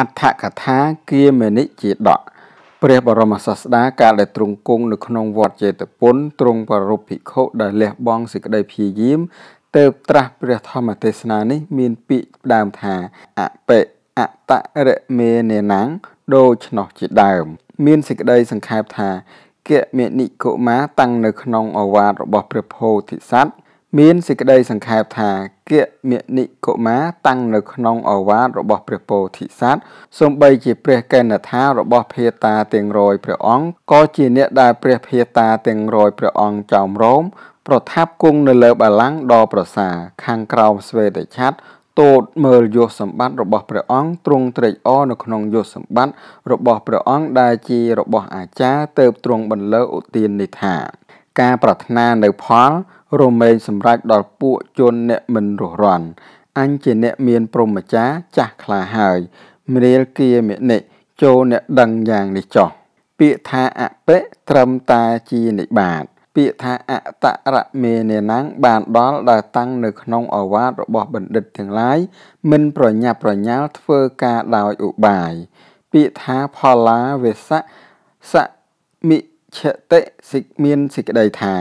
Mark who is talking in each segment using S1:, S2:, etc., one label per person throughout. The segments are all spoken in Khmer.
S1: អដ្ឋកថាគៀមនិជាដកព្រះបរមសាស្តាកាលដែលទ្រង់គង់នៅក្នុងវត្តចេតពុនទ្រង់ប្ររូបភិក្ខុដែលលះបង់សេចក្តីព្យាយាមទៅត្រាស់ព្រះធម្មទេសនានេះ មានពាក្យដើមថាអបិអតរមេនេណាំងដូច្នោះជាដើមមានសេចក្តីសង្ខេបថាគមនិកុមារតាំងនៅក្នុងអវាទរបស់ព្រះពោធិសត្វមានសេចក្តីសង្ខេបថាគមនិកុមារតាំងនៅក្នុងអវាទរបស់ព្រះពោធិសត្វសំបីជាព្រះកេណដ្ឋារបស់ភេតាទាំងរយព្រះអង្គក៏ជាអ្នកដែលព្រះភេតាទាំងរយព្រះអង្គចោមរោមប្រថាប់គង់នៅលើបល្ល័ង្កដ៏ប្រសើរខាងក្រោមស្វេតឆ័ត្រទតមើលយសសម្បត្តិរបស់ព្រះអង្គទ្រង់ត្រេកអរនៅក្នុងយសសម្បត្តិរបស់ព្រះអង្គដែលជារបស់អាចារ្យទៅទ្រង់បន្លឺឧទាននេះថាការប្រាថ្នានៅផលរមែងសម្រេចដល់ពួកជនអ្នកមិនរស់រាន់អញជាអ្នកមានព្រមចាចាស់ខ្លាហើយមរាលគាមិនិចូលអ្នកដឹងយ៉ាងនេះចោះពាក្យថាអបិត្រឹមតាជានិបាតពាក្យថាអតរមេនេណាំងបានដល់ដែលតាំងនៅក្នុងអវាទរបស់បណ្ឌិតទាំងឡាយមិន ប្រញាប់ប្រញាល់ធ្វើការដោយឧបាយពាក្យថាផល្លាវេសៈសមិឆតិសិមានសេចក្តីថា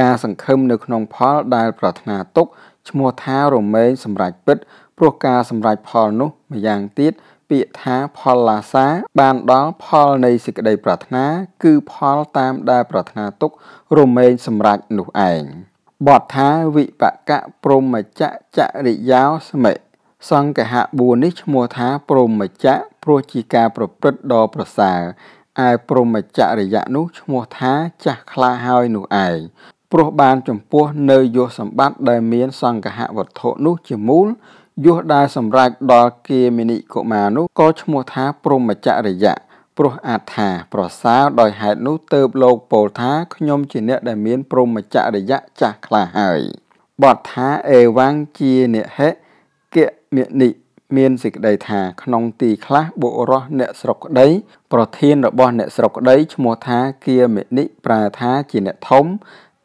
S1: ការសង្ឃឹមនៅក្នុងផលដែល ប្រាថ្នាទុក ឈ្មោះថារមែងសម្រាប់ពិត ព្រោះការសម្រេចផលនោះ ម្យ៉ាងទៀតពាក្យថាផលឡាសា បានដល់ផលនៃសេចក្តីប្រាថ្នាគឺផលតាមដែលប្រាថ្នាទុករមែងសម្រេចនោះឯងបទថាវិបកៈព្រមចៈចរិយោសមិសង្កហៈ4នេះឈ្មោះថាព្រមចៈព្រោះជាការប្រព្រឹត្តដ៏ប្រសើរឯព្រហ្មចរិយៈនោះឈ្មោះថាចាស់ខ្លាហើយនោះឯងព្រោះបានចំពោះ នៅយសសម្បត្តិដែលមានសង្កហវត្ថុនោះជាមូលយសដែលសម្រេចដល់គេមិនិកុមារនោះក៏ឈ្មោះថា ព្រហ្មចរិយៈព្រោះអត្ថាប្រសើរដោយហេតុនោះទៅបលោកពោលថាខ្ញុំ ជាអ្នកដែលមានព្រហ្មចរិយៈចាស់ខ្លាហើយបទថាអេវ៉ាំងជានិហិគមិនិមានសេចក្តីថាក្នុងទីខ្លះបុរសអ្នកស្រុកក្តីប្រធានរបស់អ្នកស្រុកក្តីឈ្មោះថាគៀមិនិប្រែថាជាអ្នកធំ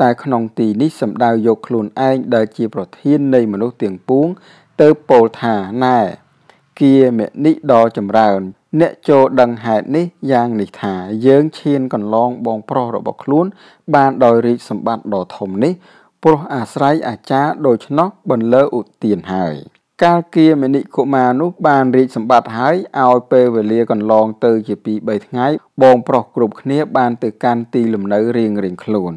S1: តែក្នុងទីនេះសំដៅយកខ្លួនឯងដែលជាប្រធាននៃមនុស្សទាំងពួងទៅពោលថាណែគៀមិនិដ៏ចម្រើន អ្នកចូលដឹងហេតុនេះយ៉ាងនេះថា យើងឈានកន្លងបងប្រុសរបស់ខ្លួន បានដោយរីកសម្បត្តិដ៏ធំនេះព្រោះអាស្រ័យអាចារ្យដូច្នោះបន្លឺឧទានហើយកាលគាមិនិកុមារនោះបានរៀបសម្បត្តិហើយឲ្យពេលវេលាកន្លងទៅជា2 3ថ្ងៃ បងប្រុសគ្រប់គ្នា បានទៅកាន់ទីលំនៅរៀងៗខ្លួន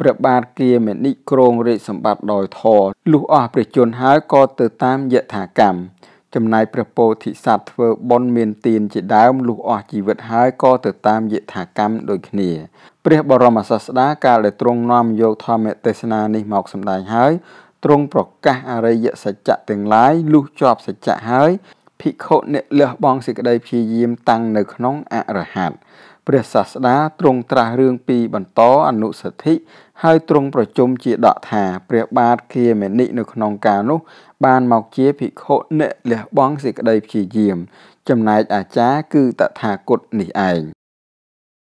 S1: ព្រះបាទគាមិនិក្រងរាជសម្បត្តិដោយធរលុះអស់ព្រះជន្មហើយក៏ទៅតាមយថាកម្មចំណែកព្រះពោធិសត្វធ្វើបុណ្យមានទានជាដើមលុះអស់ជីវិតហើយក៏ទៅតាមយថាកម្មដូចគ្នាព្រះ បរមសាស្តាកាលដែលទ្រង់នាំយកធម្មទេសនានេះមកសម្ដែងហើយទ្រង់ប្រកាសអរិយសច្ចៈទាំងឡាយលុះជាប់សច្ចៈហើយភិក្ខុអ្នកលះបង់សេចក្តីព្យាយាមតាំងនៅក្នុងអរហត្តព្រះសាស្តាទ្រង់ត្រាស់រឿងពីបន្តអនុសទ្ធិហើយទ្រង់ប្រជុំជាដកថាព្រះបាទគៀមេនិនៅក្នុងការនោះបានមកជាភិក្ខុអ្នកលះបង់សេចក្តីព្យាយាម ចំណែកអាចារ្យគឺតថាគតនេះឯង